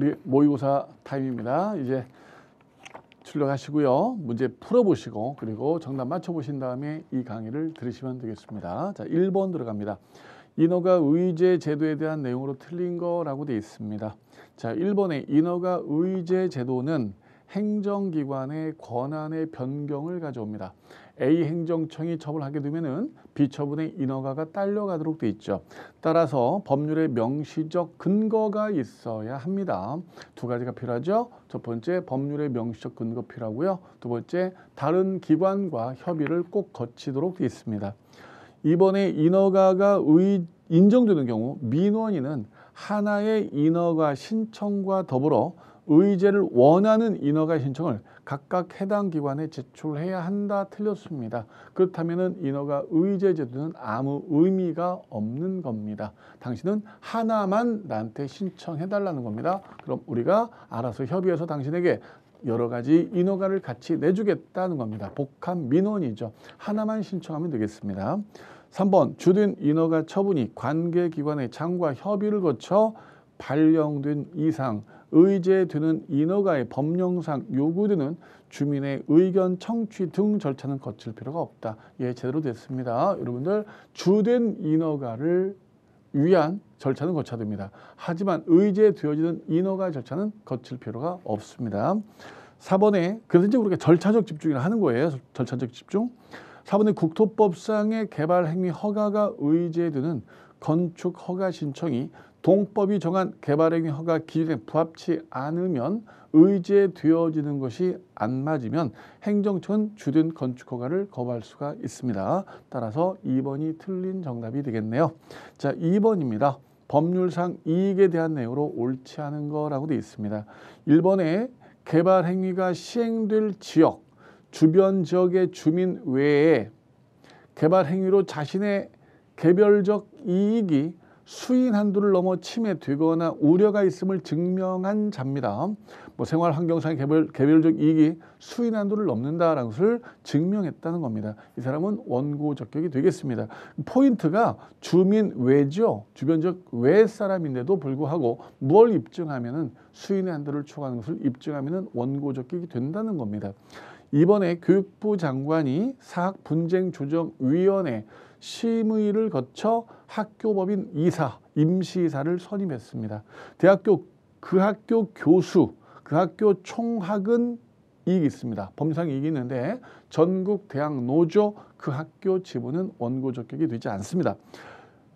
우리 모의고사 타임입니다. 이제 출력하시고요. 문제 풀어보시고 그리고 정답 맞춰보신 다음에 이 강의를 들으시면 되겠습니다. 자, 1번 들어갑니다. 인허가 의제 제도에 대한 내용으로 틀린 거라고 돼 있습니다. 자, 1번에 인허가 의제 제도는 행정기관의 권한의 변경을 가져옵니다. A 행정청이 처벌하게 되면은 B 처분의 인허가가 딸려가도록 돼 있죠. 따라서 법률의 명시적 근거가 있어야 합니다. 두 가지가 필요하죠. 첫 번째 법률의 명시적 근거 필요하고요. 두 번째 다른 기관과 협의를 꼭 거치도록 돼 있습니다. 이번에 인허가가 의, 인정되는 경우 민원인은 하나의 인허가 신청과 더불어 의제를 원하는 인허가 신청을 각각 해당 기관에 제출해야 한다 틀렸습니다. 그렇다면 인허가 의제 제도는 아무 의미가 없는 겁니다. 당신은 하나만 나한테 신청해달라는 겁니다. 그럼 우리가 알아서 협의해서 당신에게 여러 가지 인허가를 같이 내주겠다는 겁니다. 복합 민원이죠. 하나만 신청하면 되겠습니다. 삼번 주된 인허가 처분이 관계기관의 장과 협의를 거쳐 발령된 이상 의제되는 인허가의 법령상 요구되는 주민의 의견 청취 등 절차는 거칠 필요가 없다. 예, 제대로 됐습니다. 여러분들 주된 인허가를 위한 절차는 거쳐야 됩니다. 하지만 의제되어지는 인허가 절차는 거칠 필요가 없습니다. 4번에 그래서 이제 우리가 절차적 집중을 이 하는 거예요. 절차적 집중. 4번에 국토법상의 개발 행위 허가가 의제되는 건축 허가 신청이 동법이 정한 개발행위 허가 기준에 부합치 않으면 의제 되어지는 것이 안 맞으면 행정청은 주된 건축 허가를 거부할 수가 있습니다. 따라서 2번이 틀린 정답이 되겠네요. 자, 2번입니다. 법률상 이익에 대한 내용으로 옳지 않은 거라고 되어 있습니다. 1번에 개발 행위가 시행될 지역, 주변 지역의 주민 외에 개발 행위로 자신의 개별적 이익이 수인 한도를 넘어 침해되거나 우려가 있음을 증명한 자입니다. 뭐 생활 환경상 개별, 개별적 이익이 수인 한도를 넘는다라는 것을 증명했다는 겁니다. 이 사람은 원고 적격이 되겠습니다. 포인트가 주민 외죠. 주변적 외 사람인데도 불구하고 뭘 입증하면은 수인의 한도를 초과하는 것을 입증하면은 원고 적격이 된다는 겁니다. 이번에 교육부 장관이 사학 분쟁 조정 위원회 심의를 거쳐 학교법인 이사, 임시이사를 선임했습니다. 대학교 그 학교 교수, 그 학교 총학은 이익이 있습니다. 법률상 이익이 있는데 전국 대학 노조 그 학교 지분은 원고 적격이 되지 않습니다.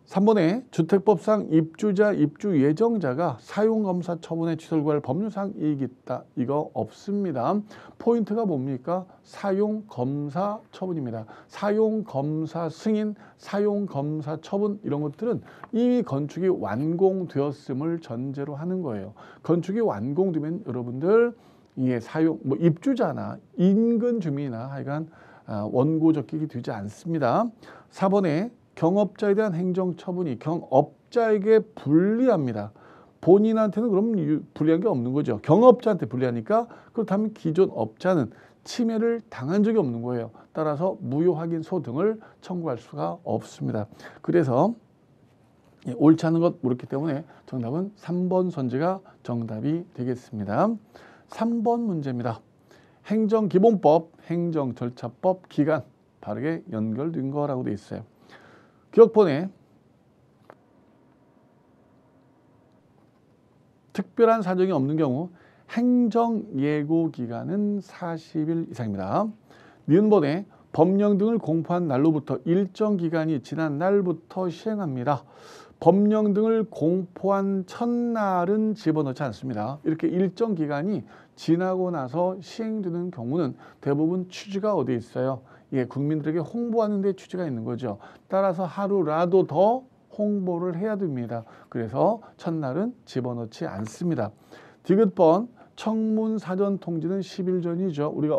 3번에 주택법상 입주자, 입주 예정자가 사용검사 처분의 취소를 법률상 이익이 있다. 이거 없습니다. 포인트가 뭡니까? 사용검사 처분입니다. 사용검사 승인, 사용검사 처분 이런 것들은 이미 건축이 완공되었음을 전제로 하는 거예요. 건축이 완공되면 여러분들 이게 사용, 뭐 입주자나 인근 주민이나 하여간 아, 원고 적기이 되지 않습니다. 4번에 경업자에 대한 행정처분이 경업자에게 불리합니다. 본인한테는 그럼 불리한 게 없는 거죠. 경업자한테 불리하니까 그렇다면 기존 업자는 침해를 당한 적이 없는 거예요. 따라서 무효 확인 소등을 청구할 수가 없습니다. 그래서 예, 옳지 않은 것 모르기 때문에 정답은 3번 선지가 정답이 되겠습니다. 3번 문제입니다. 행정기본법, 행정절차법 기간 바르게 연결된 거라고 돼 있어요. 기억본에 특별한 사정이 없는 경우 행정예고기간은 40일 이상입니다. 니은본에 법령 등을 공포한 날로부터 일정 기간이 지난 날부터 시행합니다. 법령 등을 공포한 첫날은 집어넣지 않습니다. 이렇게 일정 기간이 지나고 나서 시행되는 경우는 대부분 취지가 어디 있어요? 예, 국민들에게 홍보하는 데 취지가 있는 거죠. 따라서 하루라도 더 홍보를 해야 됩니다. 그래서 첫날은 집어넣지 않습니다. 디귿번 청문 사전 통지는 10일 전이죠. 우리가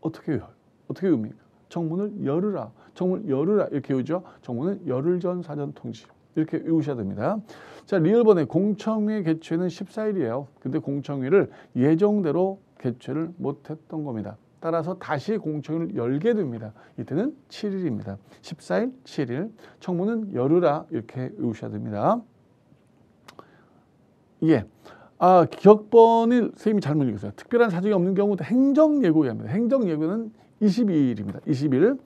어떻게 외워요? 어떻게 외웁니까? 정문을 열으라. 청문을 열으라. 이렇게 외우죠. 정문은 열흘 전 사전 통지. 이렇게 외우셔야 됩니다. 자, 리얼번의 공청회 개최는 14일이에요. 근데 공청회를 예정대로 개최를 못했던 겁니다. 따라서 다시 공청을 열게 됩니다. 이때는 7일입니다. 14일, 7일. 청문은 열으라 이렇게 외우셔야 됩니다. 예. 아, 기억번을 선생님이 잘못 읽었어요. 특별한 사정이 없는 경우도 행정예고입니다. 행정예고는 22일입니다. 20일.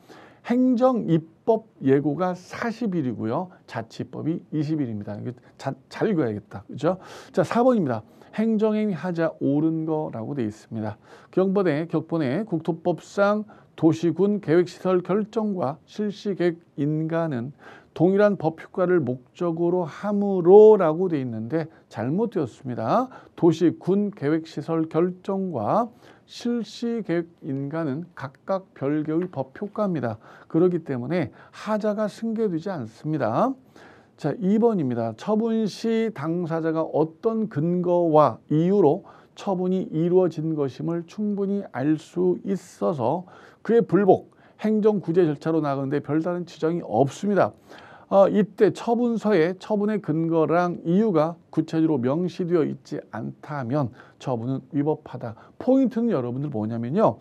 행정 입법 예고가 40일이고요. 자치법이 20일입니다. 자, 잘 읽어야겠다. 그죠? 자, 4번입니다. 행정행위하자 옳은 거라고 되어 있습니다. 경번에 격본에 국토법상 도시군 계획시설 결정과 실시계획 인가는 동일한 법 효과를 목적으로 함으로라고 되어 있는데 잘못되었습니다. 도시군 계획시설 결정과 실시 계획 인가는 각각 별개의 법 효과입니다. 그렇기 때문에 하자가 승계되지 않습니다. 자, 2번입니다. 처분 시 당사자가 어떤 근거와 이유로 처분이 이루어진 것임을 충분히 알 수 있어서 그의 불복, 행정구제 절차로 나가는데 별다른 지정이 없습니다. 어, 아, 입대 처분서에 처분의 근거랑 이유가 구체적으로 명시되어 있지 않다면 처분은 위법하다. 포인트는 여러분들 뭐냐면요.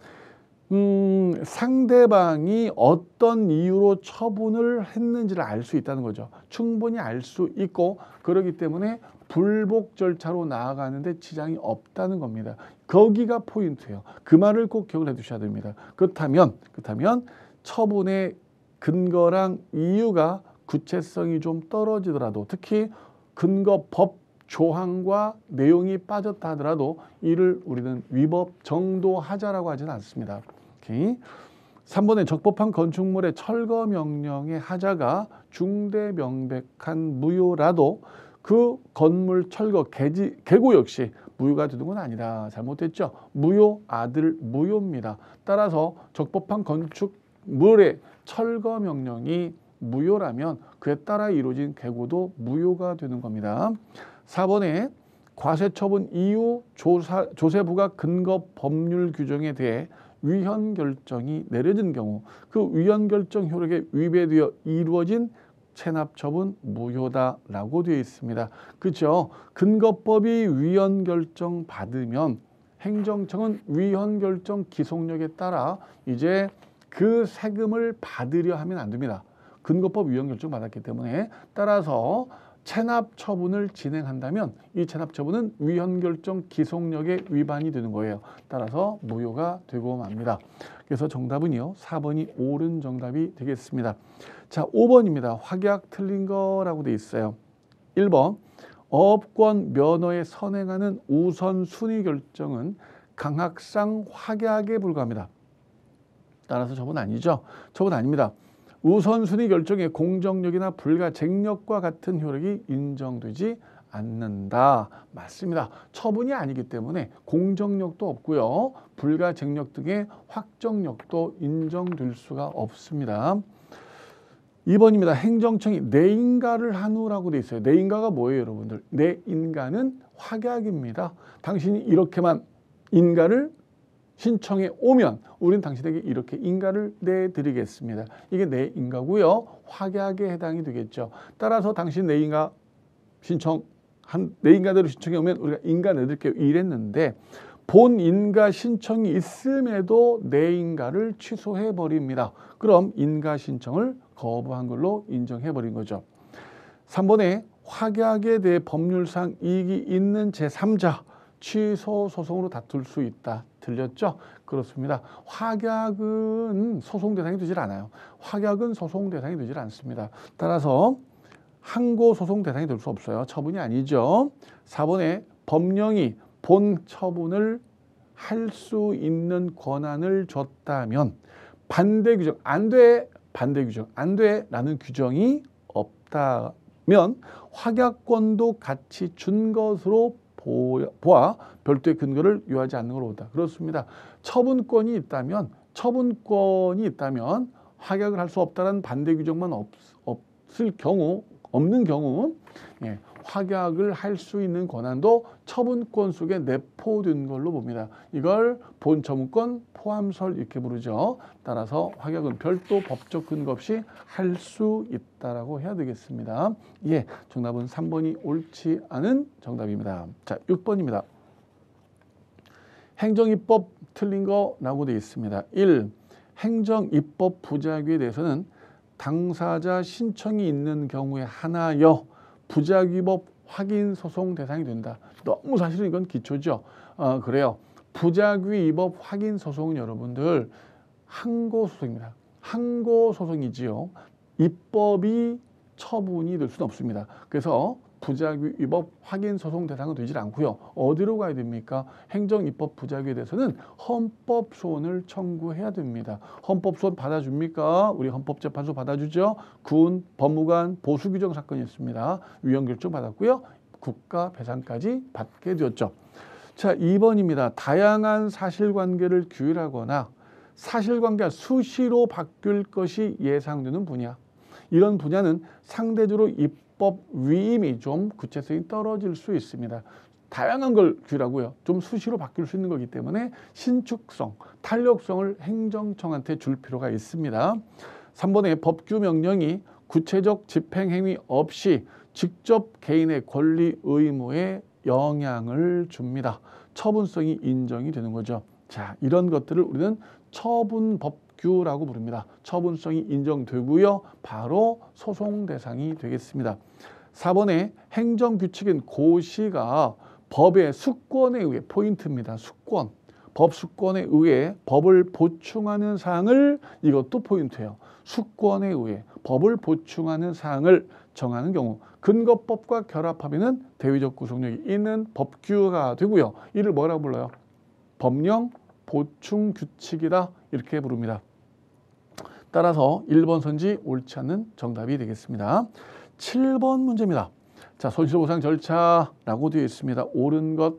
음, 상대방이 어떤 이유로 처분을 했는지를 알 수 있다는 거죠. 충분히 알 수 있고 그러기 때문에 불복 절차로 나아가는데 지장이 없다는 겁니다. 거기가 포인트예요. 그 말을 꼭 기억을 해두셔야 됩니다. 그렇다면 그렇다면 처분의 근거랑 이유가 구체성이 좀 떨어지더라도 특히 근거 법 조항과 내용이 빠졌다 하더라도 이를 우리는 위법 정도 하자라고 하진 않습니다. 오케이. 3번에 적법한 건축물의 철거 명령의 하자가 중대 명백한 무효라도 그 건물 철거 개지, 개고 역시 무효가 되는 건 아니다. 잘못됐죠? 무효 아들 무효입니다. 따라서 적법한 건축물의 철거 명령이 무효라면 그에 따라 이루어진 계고도 무효가 되는 겁니다. 4번에 과세처분 이후 조사, 조세부가 근거 법률 규정에 대해 위헌 결정이 내려진 경우 그 위헌 결정 효력에 위배되어 이루어진 체납처분 무효다라고 되어 있습니다. 그렇죠? 근거법이 위헌 결정 받으면 행정청은 위헌 결정 기속력에 따라 이제 그 세금을 받으려 하면 안 됩니다. 근거법 위헌 결정 받았기 때문에 따라서 체납 처분을 진행한다면 이 체납 처분은 위헌 결정 기속력의 위반이 되는 거예요. 따라서 무효가 되고 맙니다. 그래서 정답은요. 4번이 옳은 정답이 되겠습니다. 자, 5번입니다. 확약 틀린 거라고 돼 있어요. 1번 업권 면허에 선행하는 우선순위 결정은 강학상 확약에 불과합니다. 따라서 저분 아니죠. 저분 아닙니다. 우선순위 결정의 공정력이나 불가쟁력과 같은 효력이 인정되지 않는다. 맞습니다. 처분이 아니기 때문에 공정력도 없고요. 불가쟁력 등의 확정력도 인정될 수가 없습니다. 2번입니다. 행정청이 내인가를 하누라고 돼 있어요. 내인가가 뭐예요, 여러분들? 내인가는 확약입니다. 당신이 이렇게만 인가를 신청해 오면 우린 당신에게 이렇게 인가를 내드리겠습니다. 이게 내 인가고요. 확약에 해당이 되겠죠. 따라서 당신 내 인가 신청 한내 인가대로 신청해 오면 우리가 인가 내드릴게요. 이랬는데 본 인가 신청이 있음에도 내 인가를 취소해 버립니다. 그럼 인가 신청을 거부한 걸로 인정해 버린 거죠. 3번에 확약에 대해 법률상 이익이 있는 제3자 취소 소송으로 다툴 수 있다. 들렸죠? 그렇습니다. 확약은 소송 대상이 되질 않아요. 확약은 소송 대상이 되질 않습니다. 따라서 항고 소송 대상이 될 수 없어요. 처분이 아니죠. 사번에 법령이 본 처분을 할 수 있는 권한을 줬다면 반대 규정 안 돼 반대 규정 안 돼라는 규정이 없다면 확약권도 같이 준 것으로 보아 별도의 근거를 요하지 않는 걸로 보다. 그렇습니다. 처분권이 있다면 처분권이 있다면 하객을 할 수 없다는 반대 규정만 없, 없을 경우 없는 경우 확약을 할 수 있는 권한도 처분권 속에 내포된 걸로 봅니다. 이걸 본처분권 포함설 이렇게 부르죠. 따라서 확약은 별도 법적 근거 없이 할 수 있다라고 해야 되겠습니다. 예, 정답은 3번이 옳지 않은 정답입니다. 자, 6번입니다. 행정입법 틀린 거라고 되어 있습니다. 1. 행정입법 부작위에 대해서는 당사자 신청이 있는 경우에 하나여 부작위법 확인 소송 대상이 된다. 너무 사실은 이건 기초죠. 어, 그래요. 부작위법 확인 소송은 여러분들 항고 소송입니다. 항고 소송이지요. 입법이 처분이 될 수는 없습니다. 그래서 부작위 위법 확인 소송 대상은 되질 않고요. 어디로 가야 됩니까? 행정 입법 부작위에 대해서는 헌법 소원을 청구해야 됩니다. 헌법 소원 받아줍니까? 우리 헌법재판소 받아주죠. 군, 법무관, 보수 규정 사건이 있습니다. 위헌 결정 받았고요. 국가 배상까지 받게 되었죠. 자, 이번입니다 다양한 사실관계를 규율하거나 사실관계가 수시로 바뀔 것이 예상되는 분야. 이런 분야는 상대적으로 입법 위임이 좀 구체성이 떨어질 수 있습니다. 다양한 걸 주라고요. 좀 수시로 바뀔 수 있는 거기 때문에 신축성, 탄력성을 행정청한테 줄 필요가 있습니다. 3번에 법규명령이 구체적 집행행위 없이 직접 개인의 권리 의무에 영향을 줍니다. 처분성이 인정이 되는 거죠. 자, 이런 것들을 우리는 처분법 규라고 부릅니다. 처분성이 인정되고요. 바로 소송 대상이 되겠습니다. 사번에 행정규칙인 고시가 법의 수권에 의해 포인트입니다. 수권. 법 수권에 의해 법을 보충하는 사항을 이것도 포인트예요. 수권에 의해 법을 보충하는 사항을 정하는 경우 근거법과 결합하면은 대위적 구속력이 있는 법규가 되고요. 이를 뭐라 불러요? 법령 보충 규칙이다. 이렇게 부릅니다. 따라서 1번 선지 옳지 않는 정답이 되겠습니다. 7번 문제입니다. 자, 손실보상 절차라고 되어 있습니다. 옳은 것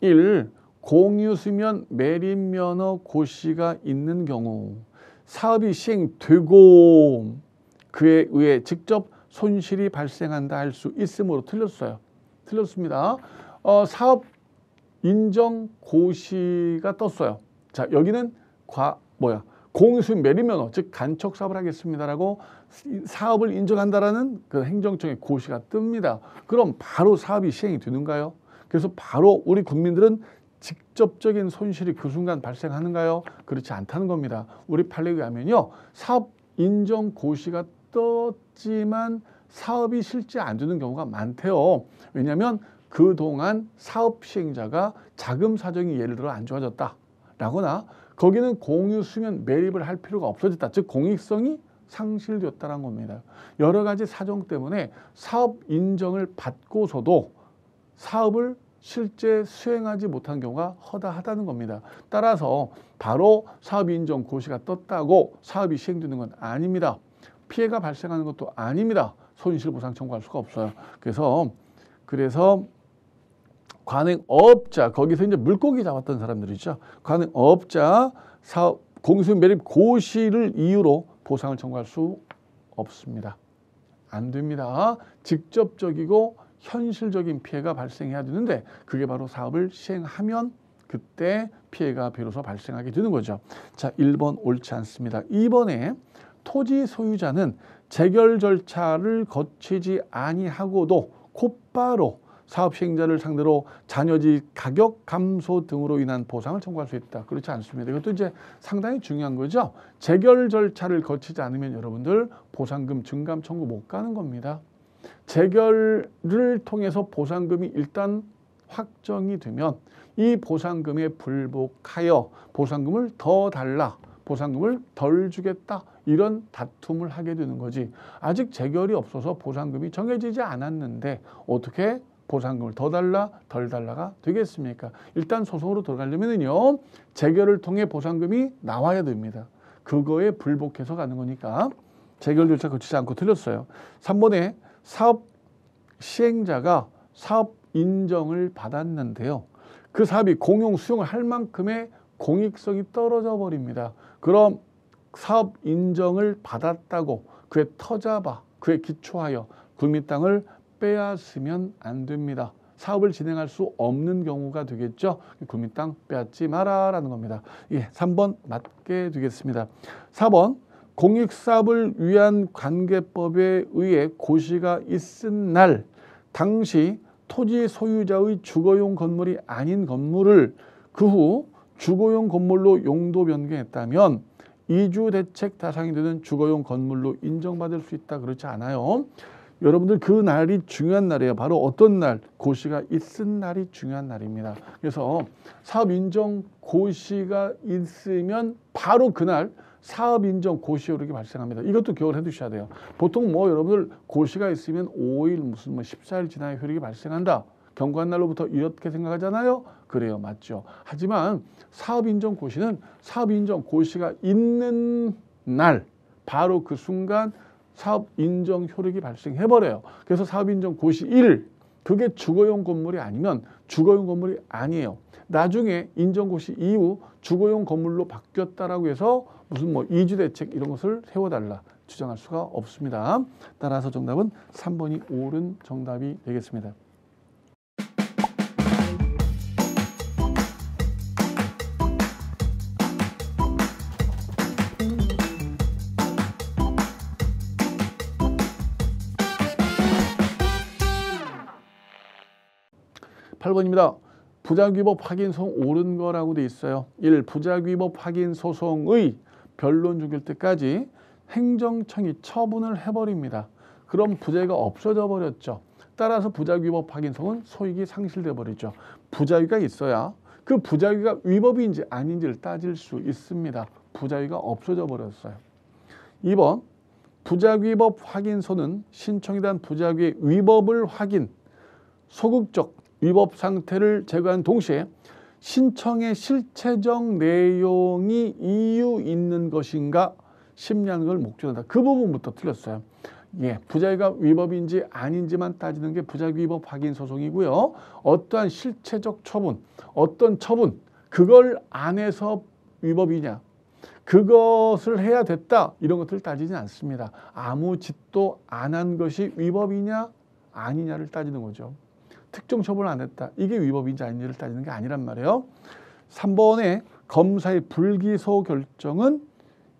1. 공유수면 매립면허 고시가 있는 경우 사업이 시행되고 그에 의해 직접 손실이 발생한다 할 수 있으므로 틀렸어요. 틀렸습니다. 어, 사업 인정 고시가 떴어요. 자, 여기는 과 뭐야 공수입 매립면허 즉 간척 사업을 하겠습니다라고 사업을 인정한다라는 그 행정청의 고시가 뜹니다. 그럼 바로 사업이 시행이 되는가요? 그래서 바로 우리 국민들은 직접적인 손실이 그 순간 발생하는가요? 그렇지 않다는 겁니다. 우리 판례에 의하면요. 사업 인정 고시가 떴지만 사업이 실제 안 되는 경우가 많대요. 왜냐하면 그동안 사업 시행자가 자금 사정이 예를 들어 안 좋아졌다. 라거나 거기는 공유 수면 매립을 할 필요가 없어졌다. 즉 공익성이 상실되었다는 겁니다. 여러 가지 사정 때문에 사업 인정을 받고서도 사업을 실제 수행하지 못한 경우가 허다하다는 겁니다. 따라서 바로 사업 인정 고시가 떴다고 사업이 시행되는 건 아닙니다. 피해가 발생하는 것도 아닙니다. 손실 보상 청구할 수가 없어요. 그래서 그래서 관행업자 거기서 이제 물고기 잡았던 사람들이죠. 관행업자 사업 공수인 매립 고시를 이유로 보상을 청구할 수 없습니다. 안 됩니다. 직접적이고 현실적인 피해가 발생해야 되는데 그게 바로 사업을 시행하면 그때 피해가 비로소 발생하게 되는 거죠. 자, 1번 옳지 않습니다. 2번에 토지 소유자는 재결 절차를 거치지 아니하고도 곧바로 사업 시행자를 상대로 자녀지 가격 감소 등으로 인한 보상을 청구할 수 있다. 그렇지 않습니다. 이것도 이제 상당히 중요한 거죠. 재결 절차를 거치지 않으면 여러분들 보상금 증감 청구 못 가는 겁니다. 재결을 통해서 보상금이 일단 확정이 되면 이 보상금에 불복하여 보상금을 더 달라 보상금을 덜 주겠다 이런 다툼을 하게 되는 거지 아직 재결이 없어서 보상금이 정해지지 않았는데 어떻게 보상금을 더 달라 덜 달라가 되겠습니까? 일단 소송으로 들어가려면요 재결을 통해 보상금이 나와야 됩니다. 그거에 불복해서 가는 거니까 재결 절차 거치지 않고 틀렸어요. 3번에 사업 시행자가 사업 인정을 받았는데요. 그 사업이 공용 수용을 할 만큼의 공익성이 떨어져 버립니다. 그럼 사업 인정을 받았다고 그의 터잡아 그에 기초하여 구미 땅을 빼앗으면 안 됩니다. 사업을 진행할 수 없는 경우가 되겠죠. 국민 땅 빼앗지 마라라는 겁니다. 예, 3번 맞게 되겠습니다. 4번 공익사업을 위한 관계법에 의해 고시가 있은 날 당시 토지 소유자의 주거용 건물이 아닌 건물을 그 후 주거용 건물로 용도 변경했다면 이주 대책 대상이 되는 주거용 건물로 인정받을 수 있다 그렇지 않아요. 여러분들 그 날이 중요한 날이에요. 바로 어떤 날? 고시가 있은 날이 중요한 날입니다. 그래서 사업 인정 고시가 있으면 바로 그날 사업 인정 고시 효력이 발생합니다. 이것도 기억을 해 두셔야 돼요. 보통 뭐 여러분들 고시가 있으면 5일 무슨 뭐 14일 지나야 효력이 발생한다. 경고한 날로부터 이렇게 생각하잖아요. 그래요. 맞죠. 하지만 사업 인정 고시는 사업 인정 고시가 있는 날 바로 그 순간 사업 인정 효력이 발생해 버려요. 그래서 사업 인정 고시 1 그게 주거용 건물이 아니면 주거용 건물이 아니에요. 나중에 인정고시 이후 주거용 건물로 바뀌었다라고 해서 무슨 뭐 이주 대책 이런 것을 세워달라 주장할 수가 없습니다. 따라서 정답은 삼번이 옳은 정답이 되겠습니다. 8번입니다. 부작위법 확인소송 옳은 거라고 돼 있어요. 1. 부작위법 확인소송의 변론 죽일 때까지 행정청이 처분을 해버립니다. 그럼 부재가 없어져 버렸죠. 따라서 부작위법 확인성은 소익이 상실돼 버리죠. 부작위가 있어야 그 부작위가 위법인지 아닌지를 따질 수 있습니다. 부작위가 없어져 버렸어요. 2번 부작위법 확인서는 신청에 대한 부작위의 위법을 확인 소극적 위법 상태를 제거한 동시에 신청의 실체적 내용이 이유 있는 것인가 심리학을 목적한다. 그 부분부터 틀렸어요. 예, 부작위가 위법인지 아닌지만 따지는 게 부작위 위법 확인 소송이고요. 어떠한 실체적 처분, 어떤 처분, 그걸 안 해서 위법이냐, 그것을 해야 됐다 이런 것들을 따지진 않습니다. 아무 짓도 안 한 것이 위법이냐 아니냐를 따지는 거죠. 특정 처분을안 했다. 이게 위법인지 아닌지를 따지는 게 아니란 말이에요. 삼번에 검사의 불기소 결정은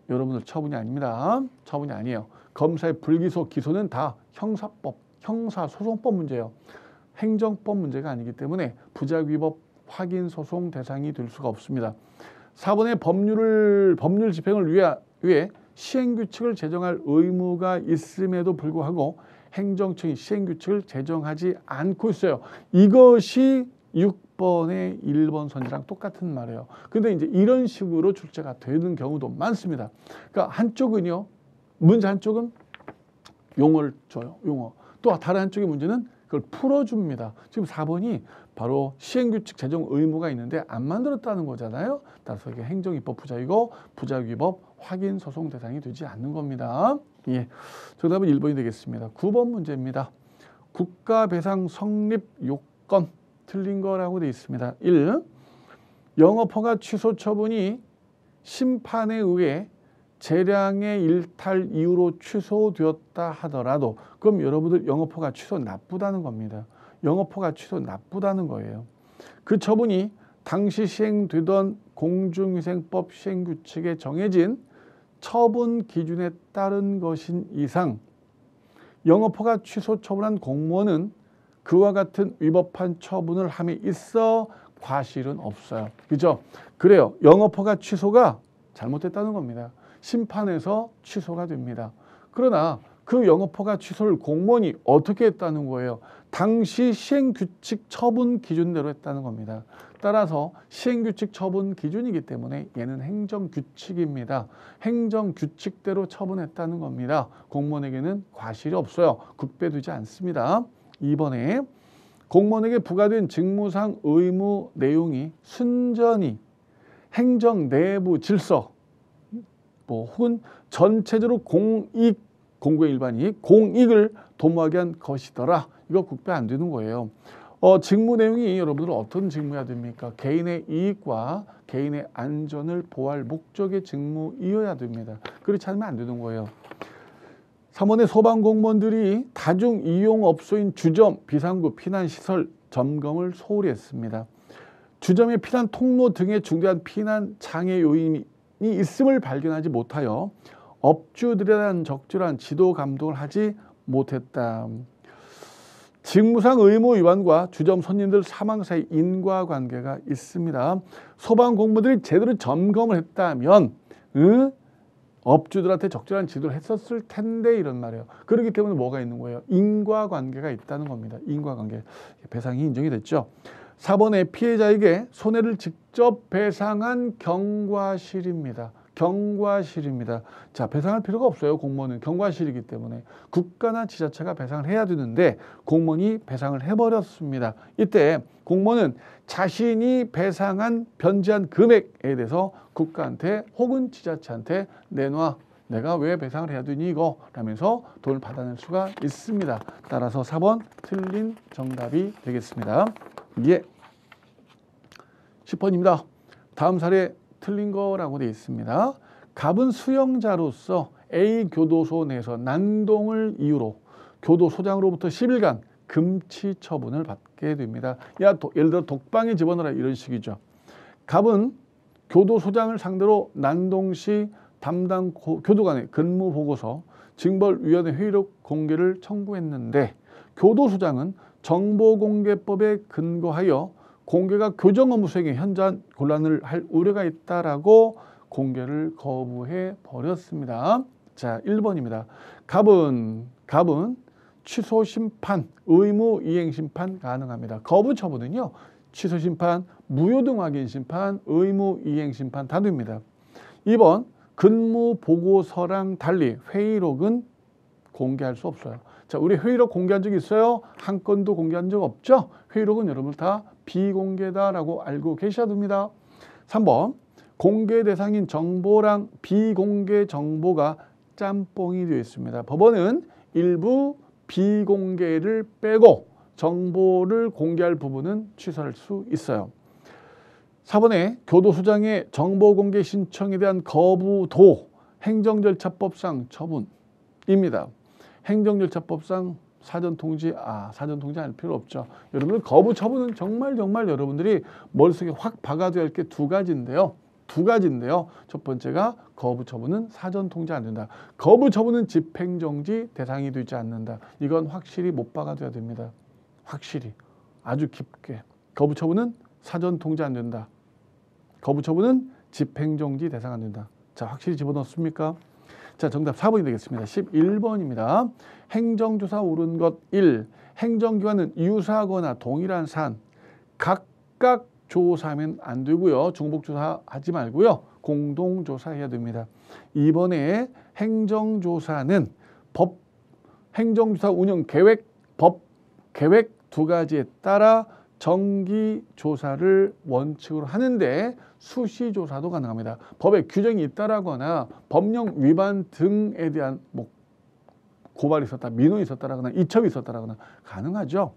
여러분들 처분이 아닙니다. 처분이 아니에요. 검사의 불기소 기소는 다 형사법, 형사소송법 문제예요. 행정법 문제가 아니기 때문에 부작위법 확인 소송 대상이 될 수가 없습니다. 사번에 법률을 법률 집행을 위해, 위해 시행 규칙을 제정할 의무가 있음에도 불구하고 행정청이 시행규칙을 제정하지 않고 있어요. 이것이 6번의 1번 선이랑 똑같은 말이에요. 근데 이제 이런 식으로 출제가 되는 경우도 많습니다. 그러니까 한쪽은요. 문제 한쪽은 용어를 줘요. 용어. 또 다른 한쪽의 문제는 그걸 풀어줍니다. 지금 4번이 바로 시행규칙 제정 의무가 있는데 안 만들었다는 거잖아요. 따라서 이게 행정입법 부작이고 부작위법 확인 소송 대상이 되지 않는 겁니다. 예. 정답은 1번이 되겠습니다. 9번 문제입니다. 국가 배상 성립 요건 틀린 거라고 되어 있습니다. 1. 영업 허가 취소 처분이 심판에 의해 재량의 일탈 이후로 취소되었다 하더라도 그럼 여러분들 영업허가 취소 나쁘다는 겁니다. 영업허가 취소 나쁘다는 거예요. 그 처분이 당시 시행되던 공중위생법 시행규칙에 정해진 처분 기준에 따른 것인 이상 영업허가 취소 처분한 공무원은 그와 같은 위법한 처분을 함에 있어 과실은 없어요. 그죠? 그래요. 영업허가 취소가 잘못됐다는 겁니다. 심판에서 취소가 됩니다. 그러나 그 영업허가 취소를 공무원이 어떻게 했다는 거예요? 당시 시행규칙 처분 기준대로 했다는 겁니다. 따라서 시행규칙 처분 기준이기 때문에 얘는 행정규칙입니다. 행정규칙대로 처분했다는 겁니다. 공무원에게는 과실이 없어요. 극배되지 않습니다. 이번에 공무원에게 부과된 직무상 의무 내용이 순전히 행정 내부 질서 뭐 혹은 전체적으로 공익 공공의 일반 이 공익을 도모하게 한 것이더라. 이거 국배 안 되는 거예요. 어, 직무 내용이 여러분들 어떤 직무야 됩니까? 개인의 이익과 개인의 안전을 보호할 목적의 직무이어야 됩니다. 그렇지 않으면 안 되는 거예요. 3원의 소방공무원들이 다중이용업소인 주점, 비상구, 피난시설 점검을 소홀히 했습니다. 주점의 피난 통로 등의 중대한 피난 장애 요인이 있음을 발견하지 못하여 업주들에 대한 적절한 지도 감독을 하지 못했다. 직무상 의무 위반과 주점 손님들 사망 사이 인과관계가 있습니다. 소방 공무들이 제대로 점검을 했다면 응? 그 업주들한테 적절한 지도를 했었을 텐데 이런 말이에요. 그렇기 때문에 뭐가 있는 거예요? 인과관계가 있다는 겁니다. 인과관계. 배상이 인정이 됐죠. 사번의 피해자에게 손해를 직접 배상한 경과실입니다. 경과실입니다. 자, 배상할 필요가 없어요. 공무원은 경과실이기 때문에 국가나 지자체가 배상을 해야 되는데 공무원이 배상을 해버렸습니다. 이때 공무원은 자신이 배상한 변제한 금액에 대해서 국가한테 혹은 지자체한테 내놔. 내가 왜 배상을 해야 되니 이거 라면서 돈을 받아낼 수가 있습니다. 따라서 4번 틀린 정답이 되겠습니다. 예. 10번입니다. 다음 사례 틀린 거라고 되어 있습니다. 갑은 수용자로서 A 교도소 내에서 난동을 이유로 교도소장으로부터 10일간 금치 처분을 받게 됩니다. 야, 도, 예를 들어 독방에 집어넣어라 이런 식이죠. 갑은 교도소장을 상대로 난동시 담당 교도관의 근무 보고서 징벌위원회 회의록 공개를 청구했는데 교도소장은 정보공개법에 근거하여 공개가 교정 업무 수행에 현저한 곤란을 할 우려가 있다라고 공개를 거부해 버렸습니다. 자, 1번입니다. 갑은 갑은 취소 심판, 의무 이행 심판 가능합니다. 거부 처분은요. 취소 심판, 무효 등 확인 심판, 의무 이행 심판 다입니다 2번 근무 보고서랑 달리 회의록은 공개할 수 없어요. 자, 우리 회의록 공개한 적 있어요? 한 건도 공개한 적 없죠? 회의록은 여러분 다 비공개다라고 알고 계셔야 됩니다. 3번 공개 대상인 정보랑 비공개 정보가 짬뽕이 되어 있습니다. 법원은 일부 비공개를 빼고 정보를 공개할 부분은 취소할 수 있어요. 4번에 교도소장의 정보공개 신청에 대한 거부도 행정절차법상 처분입니다. 행정절차법상 사전 통지 아 사전 통지 할 필요 없죠. 여러분들 거부 처분은 정말 정말 여러분들이 머릿속에 확 박아둬야 할 게 두 가지인데요. 두 가지인데요. 첫 번째가 거부 처분은 사전 통지 안 된다. 거부 처분은 집행 정지 대상이 되지 않는다. 이건 확실히 못 박아둬야 됩니다. 확실히 아주 깊게 거부 처분은 사전 통지 안 된다. 거부 처분은 집행 정지 대상 안 된다. 자, 확실히 집어넣었습니까? 자, 정답 4번이 되겠습니다. 11번입니다. 행정조사 오른 것 1. 행정기관은 유사하거나 동일한 사안 각각 조사하면 안 되고요. 중복조사 하지 말고요. 공동조사해야 됩니다. 이번에 행정조사는 법, 행정조사 운영 계획, 법, 계획 두 가지에 따라 정기 조사를 원칙으로 하는데 수시 조사도 가능합니다. 법에 규정이 있다라거나 법령 위반 등에 대한 뭐 고발이 있었다, 민원이 있었다라거나 이첩이 있었다라거나 가능하죠.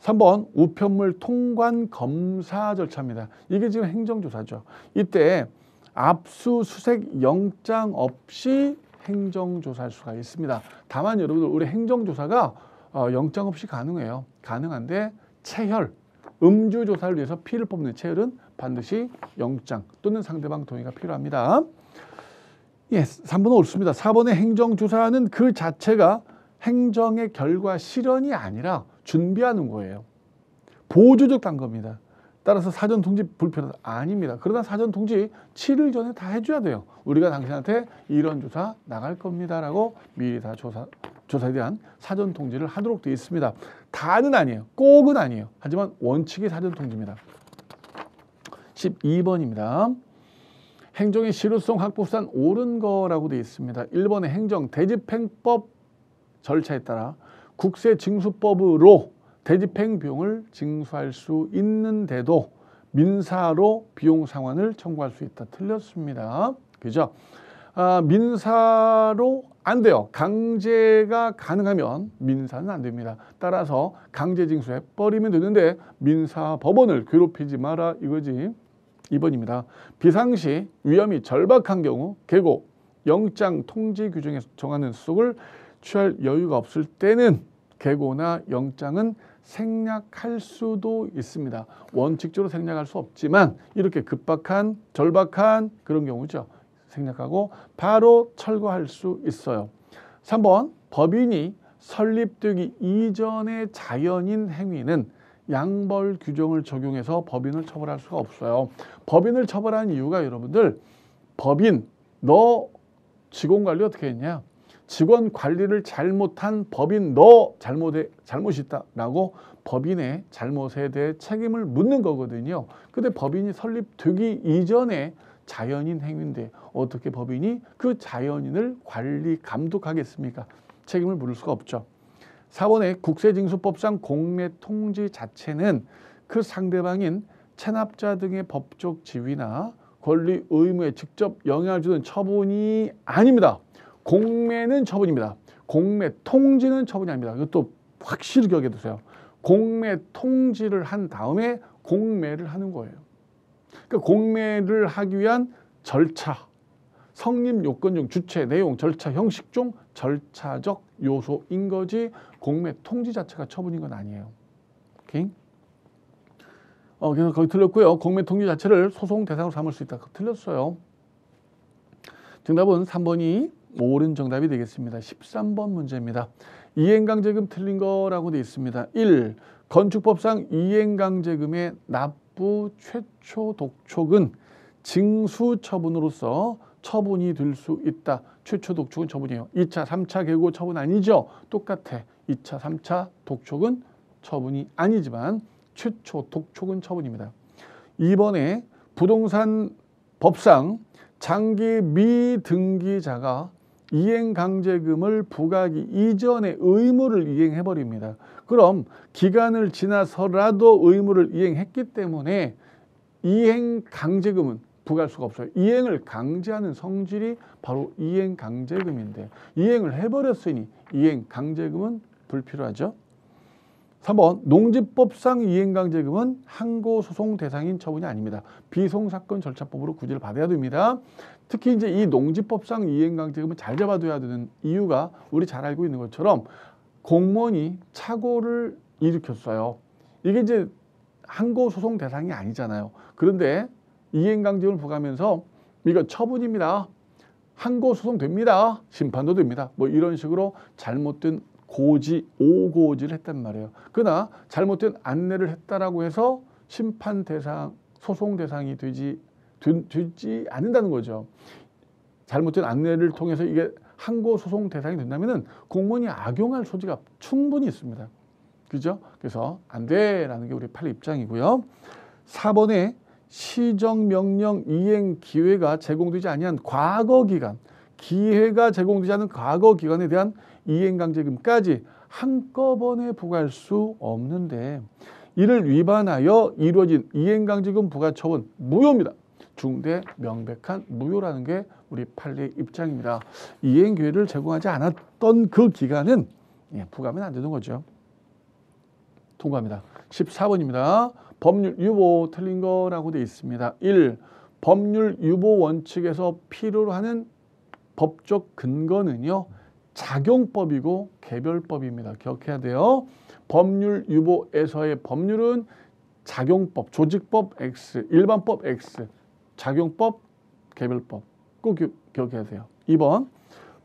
3번 우편물 통관 검사 절차입니다. 이게 지금 행정조사죠. 이때 압수수색 영장 없이 행정조사할 수가 있습니다. 다만 여러분들 우리 행정조사가 어, 영장 없이 가능해요. 가능한데 체혈, 음주 조사를 위해서 피를 뽑는 채혈은 반드시 영장 또는 상대방 동의가 필요합니다. 예, 3번은 옳습니다. 4번의 행정조사는 그 자체가 행정의 결과 실현이 아니라 준비하는 거예요. 보조적 단겁니다. 따라서 사전 통지 불편하다. 아닙니다. 그러나 사전 통지 7일 전에 다 해줘야 돼요. 우리가 당신한테 이런 조사 나갈 겁니다라고 미리 다 조사 조사에 대한 사전 통지를 하도록 되어 있습니다. 다는 아니에요. 꼭은 아니에요. 하지만 원칙이 사전 통지입니다. 12번입니다. 행정의 실효성 확보수 옳은 거라고 되어 있습니다. 1번의 행정 대집행법 절차에 따라 국세 징수법으로 대집행 비용을 징수할 수 있는데도 민사로 비용 상환을 청구할 수 있다. 틀렸습니다. 그죠? 아, 민사로 안 돼요. 강제가 가능하면 민사는 안 됩니다. 따라서 강제징수해 버리면 되는데 민사 법원을 괴롭히지 마라 이거지. 2번입니다. 비상시 위험이 절박한 경우 계고 영장 통지 규정에 정하는 수속을 취할 여유가 없을 때는 계고나 영장은 생략할 수도 있습니다. 원칙적으로 생략할 수 없지만 이렇게 급박한 절박한 그런 경우죠. 생략하고 바로 철거할 수 있어요. 3번 법인이 설립되기 이전의 자연인 행위는 양벌 규정을 적용해서 법인을 처벌할 수가 없어요. 법인을 처벌한 이유가 여러분들 법인 너 직원 관리 어떻게 했냐? 직원 관리를 잘못한 법인 너 잘못에 잘못이 있다라고 법인의 잘못에 대해 책임을 묻는 거거든요. 근데 법인이 설립되기 이전에 자연인 행위인데 어떻게 법인이 그 자연인을 관리 감독하겠습니까? 책임을 물을 수가 없죠. 사번에 국세징수법상 공매 통지 자체는 그 상대방인 체납자 등의 법적 지위나 권리 의무에 직접 영향을 주는 처분이 아닙니다. 공매는 처분입니다. 공매 통지는 처분이 아닙니다. 이것도 확실히 기억해 두세요. 공매 통지를 한 다음에 공매를 하는 거예요. 그러니까 공매를 하기 위한 절차, 성립 요건 중 주체, 내용, 절차, 형식 중 절차적 요소인 거지 공매 통지 자체가 처분인 건 아니에요. 오케이? 어, 그래서 거기 틀렸고요. 공매 통지 자체를 소송 대상으로 삼을 수 있다. 그거 틀렸어요. 정답은 3번이 옳은 정답이 되겠습니다. 13번 문제입니다. 이행강제금 틀린 거라고 되어 있습니다. 1. 건축법상 이행강제금의 납 북부 최초 독촉은 징수 처분으로서 처분이 될 수 있다. 최초 독촉은 처분이에요. 2차, 3차 개고 처분 아니죠. 똑같아. 2차, 3차 독촉은 처분이 아니지만 최초 독촉은 처분입니다. 이번에 부동산 법상 장기 미등기자가 이행강제금을 부과하기 이전에 의무를 이행해버립니다. 그럼 기간을 지나서라도 의무를 이행했기 때문에 이행 강제금은 부과할 수가 없어요. 이행을 강제하는 성질이 바로 이행 강제금인데 이행을 해버렸으니 이행 강제금은 불필요하죠. 3번 농지법상 이행강제금은 항고 소송 대상인 처분이 아닙니다. 비송사건 절차법으로 구제를 받아야 됩니다. 특히 이제 이 농지법상 이행강제금은 잘 잡아둬야 되는 이유가 우리 잘 알고 있는 것처럼 공무원이 착오를 일으켰어요. 이게 이제 항고 소송 대상이 아니잖아요. 그런데 이행강제을 부과하면서 이거 처분입니다. 항고 소송 됩니다. 심판도 됩니다. 뭐 이런 식으로 잘못된 고지, 오고지를 했단 말이에요. 그러나 잘못된 안내를 했다라고 해서 심판 대상, 소송 대상이 되지, 되, 지 않는다는 거죠. 잘못된 안내를 통해서 이게 항고 소송 대상이 된다면은 공무원이 악용할 소지가 충분히 있습니다. 그죠? 그래서 안 돼라는 게 우리 판례 입장이고요. 4번에 시정명령 이행 기회가 제공되지 아니한 과거 기간, 기회가 제공되지 않은 과거 기간에 대한 이행 강제금까지 한꺼번에 부과할 수 없는데 이를 위반하여 이루어진 이행 강제금 부과 처분 무효입니다. 중대 명백한 무효라는 게 우리 판례 입장입니다. 이행 기회를 제공하지 않았던 그 기간은 예, 부과하면 안 되는 거죠. 통과합니다. 14번입니다. 법률 유보 틀린 거라고 돼 있습니다. 1. 법률 유보 원칙에서 필요로 하는 법적 근거는요. 작용법이고 개별법입니다. 기억해야 돼요. 법률 유보에서의 법률은 작용법, 조직법 X, 일반법 X, 작용법, 개별법 꼭 기억하세요. 2번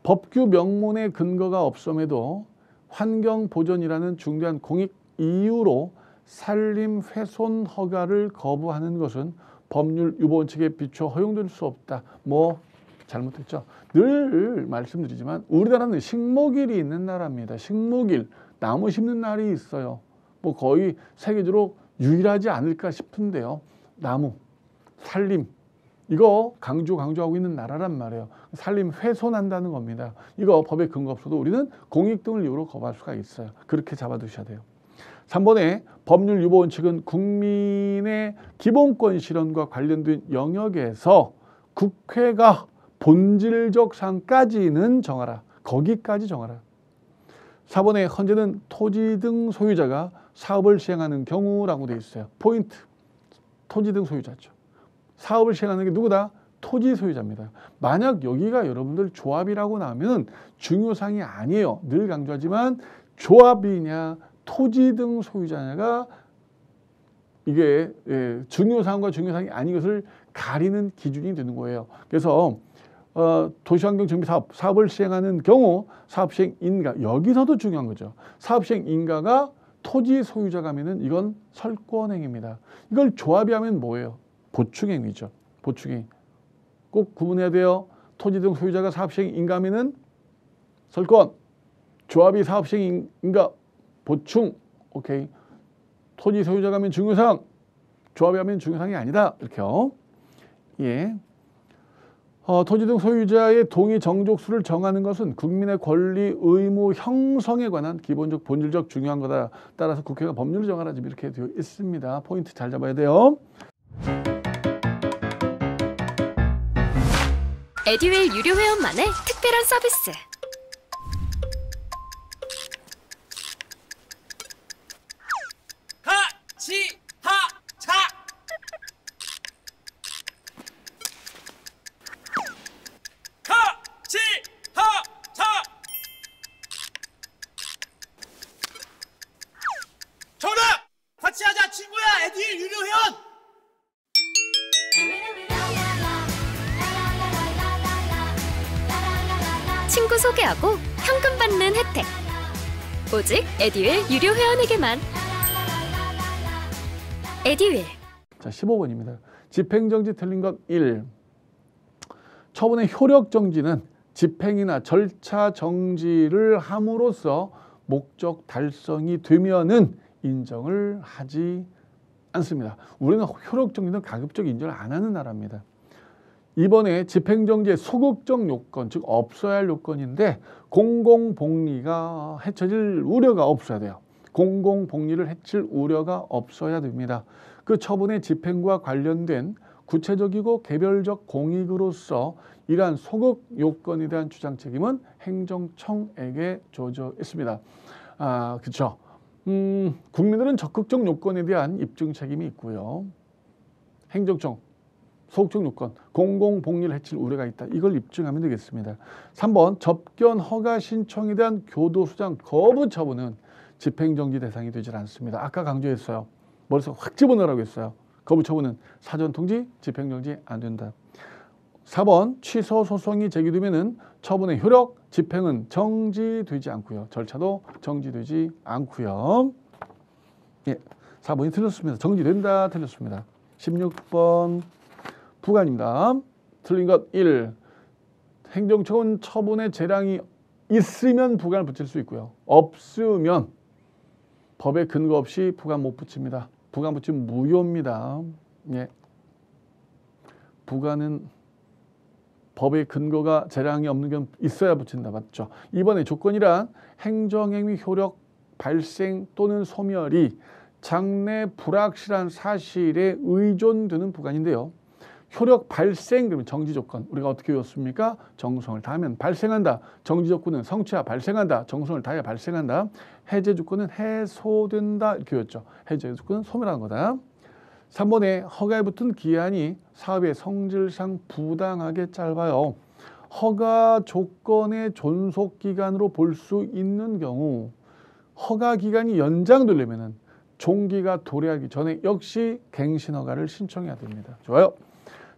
법규 명문의 근거가 없음에도 환경보존이라는 중대한 공익 이유로 산림 훼손 허가를 거부하는 것은 법률 유보원칙에 비춰 허용될 수 없다. 뭐 잘못했죠. 늘 말씀드리지만 우리나라는 식목일이 있는 나라입니다. 식목일, 나무 심는 날이 있어요. 뭐 거의 세계적으로 유일하지 않을까 싶은데요. 나무, 산림, 이거 강조 강조하고 있는 나라란 말이에요. 살림 훼손한다는 겁니다. 이거 법의 근거 없어도 우리는 공익 등을 이유로 거부할 수가 있어요. 그렇게 잡아두셔야 돼요. 3번에 법률 유보 원칙은 국민의 기본권 실현과 관련된 영역에서 국회가 본질적 상까지는 정하라. 거기까지 정하라. 4번에 헌재는 토지 등 소유자가 사업을 시행하는 경우라고 돼 있어요. 포인트. 토지 등 소유자죠. 사업을 시행하는 게 누구다? 토지 소유자입니다. 만약 여기가 여러분들 조합이라고 나면 오중요사이 아니에요. 늘 강조하지만 조합이냐 토지 등 소유자냐가 이게 예, 중요사과중요사이 아닌 것을 가리는 기준이 되는 거예요. 그래서 어, 도시환경정비사업, 사업을 시행하는 경우 사업시행인가, 여기서도 중요한 거죠. 사업시행인가가 토지 소유자가 면 이건 설권행위입니다. 이걸 조합이 하면 뭐예요? 보충행위죠. 보충행위. 꼭 구분해야 돼요. 토지 등 소유자가 사업시행 인가면은 설권, 조합이 사업시행 인가, 보충, 오케이. 토지 소유자가 하면 중요상, 조합이 하면 중요상이 아니다. 이렇게요. 예. 어, 토지 등 소유자의 동의 정족수를 정하는 것은 국민의 권리, 의무, 형성에 관한 기본적 본질적 중요한 거다. 따라서 국회가 법률을 정하라 지금 이렇게 되어 있습니다. 포인트 잘 잡아야 돼요. 에듀웰 유료 회원만의 특별한 서비스. 에듀윌 유료 회원에게만 에듀윌자 15번입니다. 집행정지 틀린 것 1. 처분의 효력정지는 집행이나 절차 정지를 함으로써 목적 달성이 되면은 인정을 하지 않습니다. 우리는 효력정지는 가급적 인정을 안 하는 나라입니다. 이번에 집행정지의 소극적 요건, 즉 없어야 할 요건인데 공공복리가 해쳐질 우려가 없어야 돼요. 공공복리를 해칠 우려가 없어야 됩니다. 그 처분의 집행과 관련된 구체적이고 개별적 공익으로서 이러한 소극 요건에 대한 주장 책임은 행정청에게 조져 있습니다. 아, 그렇죠. 음, 국민들은 적극적 요건에 대한 입증 책임이 있고요. 행정청 소극적 요건, 공공복리를 해칠 우려가 있다. 이걸 입증하면 되겠습니다. 3번 접견 허가 신청에 대한 교도소장 거부 처분은 집행정지 대상이 되질 않습니다. 아까 강조했어요. 머릿속 확 집어넣으라고 했어요. 거부 처분은 사전 통지, 집행정지 안 된다. 4번 취소 소송이 제기되면 처분의 효력, 집행은 정지되지 않고요. 절차도 정지되지 않고요. 예, 4번이 틀렸습니다. 정지된다 틀렸습니다. 16번 부관입니다. 틀린 것 1. 행정처분 처분의 재량이 있으면 부관을 붙일 수 있고요. 없으면 법에 근거 없이 부관 못 붙입니다. 부관 붙이면 무효입니다. 예. 부관은 법의 근거가 재량이 없는 경우 있어야 붙인다. 맞죠? 이번에 조건이란 행정행위 효력 발생 또는 소멸이 장래 불확실한 사실에 의존되는 부관인데요. 효력 발생 그러면 정지 조건 우리가 어떻게 외웠습니까? 정성을 다하면 발생한다. 정지 조건은 성취와 발생한다. 정성을 다해 야 발생한다. 해제 조건은 해소된다 이렇게 외웠죠. 해제 조건은 소멸하는 거다. 삼번에 허가에 붙은 기한이 사업의 성질상 부당하게 짧아요. 허가 조건의 존속 기간으로 볼 수 있는 경우 허가 기간이 연장되려면은 종기가 도래하기 전에 역시 갱신 허가를 신청해야 됩니다. 좋아요.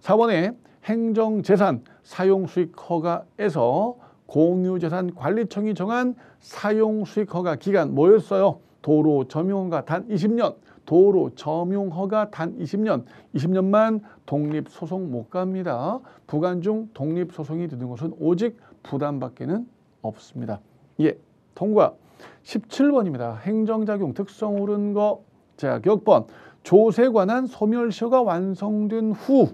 사번에 행정재산 사용수익허가에서 공유재산관리청이 정한 사용수익허가 기간 뭐였어요? 도로 점용허가 단 20년, 도로 점용허가 단 20년, 20년만 독립소송 못 갑니다. 부관중 독립소송이 되는 것은 오직 부담밖에는 없습니다. 예, 통과. 17번입니다. 행정작용 특성 오른 거. 자, 격번. 조세 관한 소멸시효가 완성된 후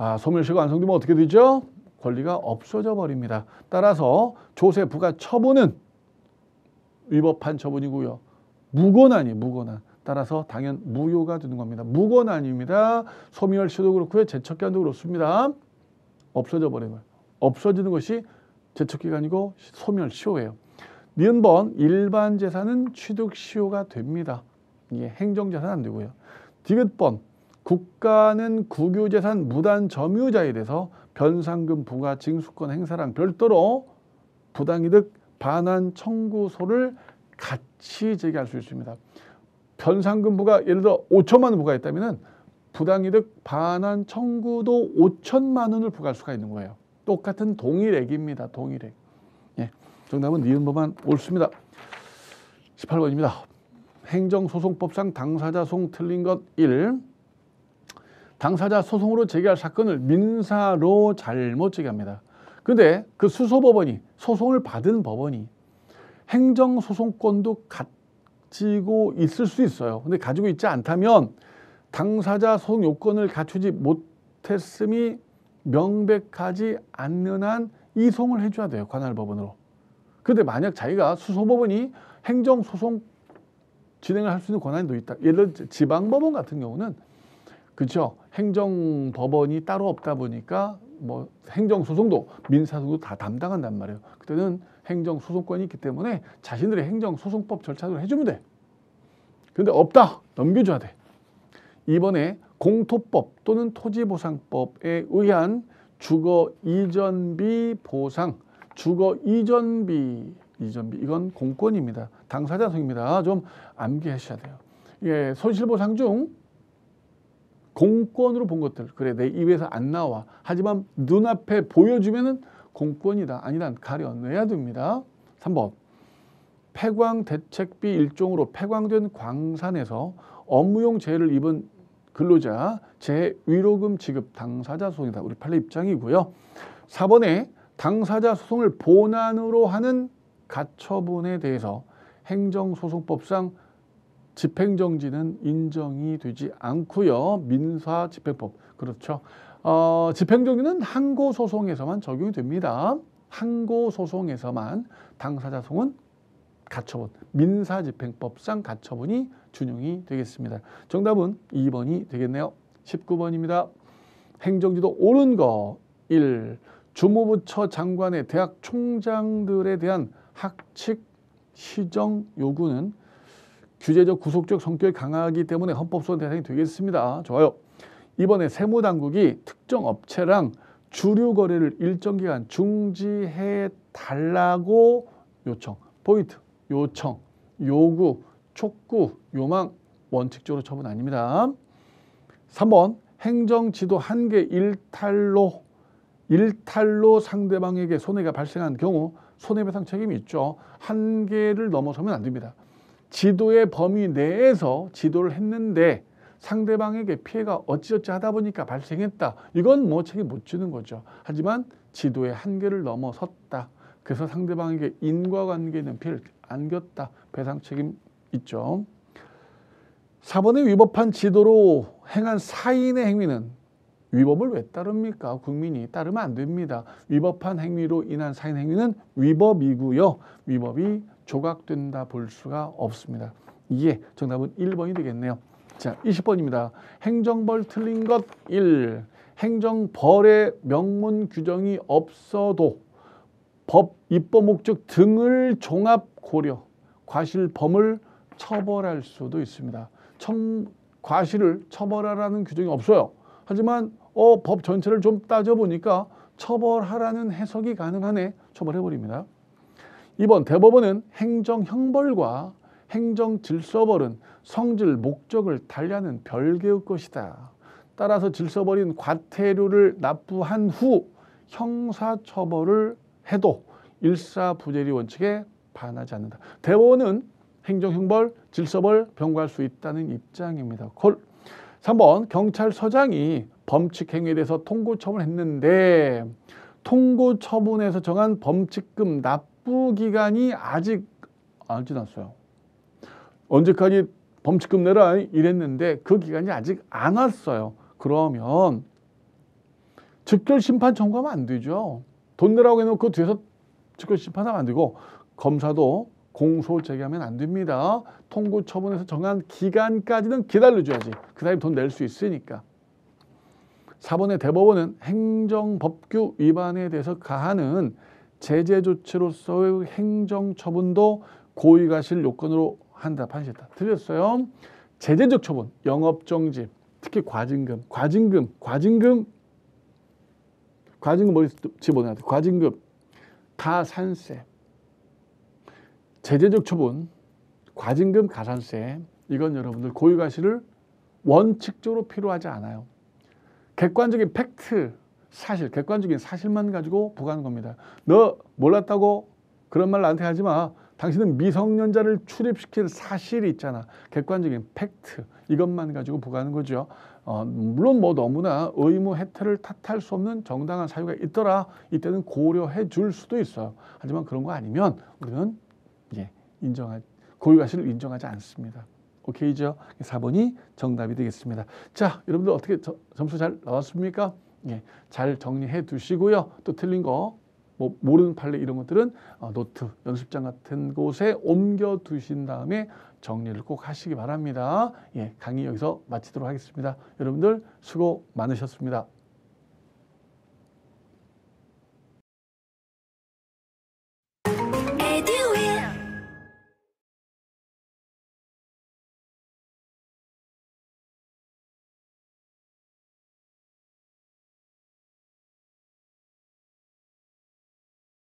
아, 소멸시 효가 완성되면 어떻게 되죠? 권리가 없어져 버립니다. 따라서 조세부가 처분은 위법한 처분이고요. 무권난이무권난 따라서 당연 무효가 되는 겁니다. 무고난입니다. 소멸시도 효 그렇고요. 제척기간도 그렇습니다. 없어져 버리면 없어지는 것이 제척기간이고 소멸시효예요. 니은 번 일반 재산은 취득시효가 됩니다. 이게 행정재산 안 되고요. 디귿 번 국가는 국유재산 무단 점유자에 대해서 변상금 부과 징수권 행사랑 별도로 부당이득 반환 청구소를 같이 제기할 수 있습니다. 변상금 부가 예를 들어 5천만 원 부과했다면 부당이득 반환 청구도 5천만 원을 부과할 수가 있는 거예요. 똑같은 동일액입니다. 동일액. 예, 정답은 니은 법안 옳습니다. 18번입니다. 행정소송법상 당사자 송 틀린 것 1. 당사자 소송으로 제기할 사건을 민사로 잘못 제기합니다. 근데 그 수소법원이 소송을 받은 법원이 행정소송권도 가지고 있을 수 있어요. 근데 가지고 있지 않다면 당사자 소송 요건을 갖추지 못했음이 명백하지 않는 한 이송을 해줘야 돼요. 관할 법원으로. 근데 만약 자기가 수소법원이 행정소송 진행을 할 수 있는 권한도 있다. 예를 들어 지방법원 같은 경우는 그렇죠. 행정법원이 따로 없다 보니까 뭐 행정소송도 민사소송도 다 담당한단 말이에요. 그때는 행정소송권이 있기 때문에 자신들의 행정소송법 절차를 해주면 돼. 근데 없다. 넘겨줘야 돼. 이번에 공토법 또는 토지보상법에 의한 주거 이전비 보상, 주거 이전비, 이전비 이건 공권입니다. 당사자 소입니다. 좀 암기하셔야 돼요. 예, 손실보상 중 공권으로 본 것들 그래 내 입에서 안 나와 하지만 눈앞에 보여주면은 공권이다 아니다 가려내야 됩니다 3번 폐광 대책비 일종으로 폐광된 광산에서 업무용 재해를 입은 근로자 재 위로금 지급 당사자 소송이다 우리 판례 입장이고요 4번에 당사자 소송을 본안으로 하는 가처분에 대해서 행정소송법상 집행정지는 인정이 되지 않고요. 민사집행법 그렇죠. 어, 집행정지는 항고소송에서만 적용이 됩니다. 항고소송에서만 당사자 송은 가처분, 민사집행법상 가처분이 준용이 되겠습니다. 정답은 2번이 되겠네요. 19번입니다. 행정지도 옳은 거 1. 주무부처 장관의 대학 총장들에 대한 학칙 시정 요구는 규제적 구속적 성격이 강하기 때문에 헌법소원 대상이 되겠습니다. 좋아요. 이번에 세무당국이 특정 업체랑 주류 거래를 일정 기간 중지해 달라고 요청, 포인트, 요청, 요구, 촉구, 요망 원칙적으로 처분 아닙니다. 3번 행정지도 한계 일탈로 일탈로 상대방에게 손해가 발생한 경우 손해배상 책임이 있죠. 한계를 넘어서면 안 됩니다. 지도의 범위 내에서 지도를 했는데 상대방에게 피해가 어찌어찌 하다 보니까 발생했다. 이건 뭐 책임 못 지는 거죠. 하지만 지도의 한계를 넘어섰다. 그래서 상대방에게 인과관계 있는 피해를 안겼다. 배상 책임 있죠. 4번에 위법한 지도로 행한 사인의 행위는 위법을 왜 따릅니까? 국민이 따르면 안 됩니다. 위법한 행위로 인한 사인 행위는 위법이고요. 위법이 조각된다 볼 수가 없습니다. 이게 정답은 1번이 되겠네요. 자, 20번입니다. 행정벌 틀린 것 1. 행정벌의 명문 규정이 없어도 법, 입법 목적 등을 종합 고려, 과실범을 처벌할 수도 있습니다. 청, 과실을 처벌하라는 규정이 없어요. 하지만 어, 법 전체를 좀 따져보니까 처벌하라는 해석이 가능하네. 처벌해버립니다. 이번 대법원은 행정 형벌과 행정 질서벌은 성질, 목적을 달리하는 별개의 것이다. 따라서 질서벌인 과태료를 납부한 후 형사처벌을 해도 일사부재리 원칙에 반하지 않는다. 대법원은 행정형벌, 질서벌 병과할 수 있다는 입장입니다. 콜. 3번 경찰서장이 범칙 행위에 대해서 통고 처분했는데 을 통고 처분에서 정한 범칙금 납 납부 기간이 아직 안 지났어요. 언제까지 범칙금 내라 이랬는데 그 기간이 아직 안 왔어요. 그러면 즉결 심판 청구하면 안 되죠. 돈 내라고 해놓고 뒤에서 즉결 심판하면 안 되고 검사도 공소 제기하면 안 됩니다. 통고 처분에서 정한 기간까지는 기다려줘야지. 그 사람이 돈낼 수 있으니까. 4번의 대법원은 행정법규 위반에 대해서 가하는 제재 조치로서의 행정 처분도 고의 가실 요건으로 한다 판시했다. 들렸어요? 제재적 처분, 영업 정지, 특히 과징금, 과징금, 과징금, 과징금 머리 집어넣어야 돼. 과징금, 가산세, 제재적 처분, 과징금, 가산세. 이건 여러분들 고유 가시를 원칙적으로 필요하지 않아요. 객관적인 팩트 사실, 객관적인 사실만 가지고 보고하는 겁니다. 너 몰랐다고 그런 말 나한테 하지 마. 당신은 미성년자를 출입시킬 사실이 있잖아. 객관적인 팩트. 이것만 가지고 보고하는 거죠. 어, 물론 뭐 너무나 의무 해태를 탓할 수 없는 정당한 사유가 있더라. 이때는 고려해 줄 수도 있어요. 하지만 그런 거 아니면 우리는 예, 인정하, 고유 가실을 인정하지 않습니다. 오케이죠? 4번이 정답이 되겠습니다. 자, 여러분들 어떻게 저, 점수 잘 나왔습니까? 예, 잘 정리해 두시고요. 또 틀린 거, 뭐 모르는 판례 이런 것들은 어, 노트, 연습장 같은 곳에 옮겨 두신 다음에 정리를 꼭 하시기 바랍니다. 예, 강의 여기서 마치도록 하겠습니다. 여러분들 수고 많으셨습니다.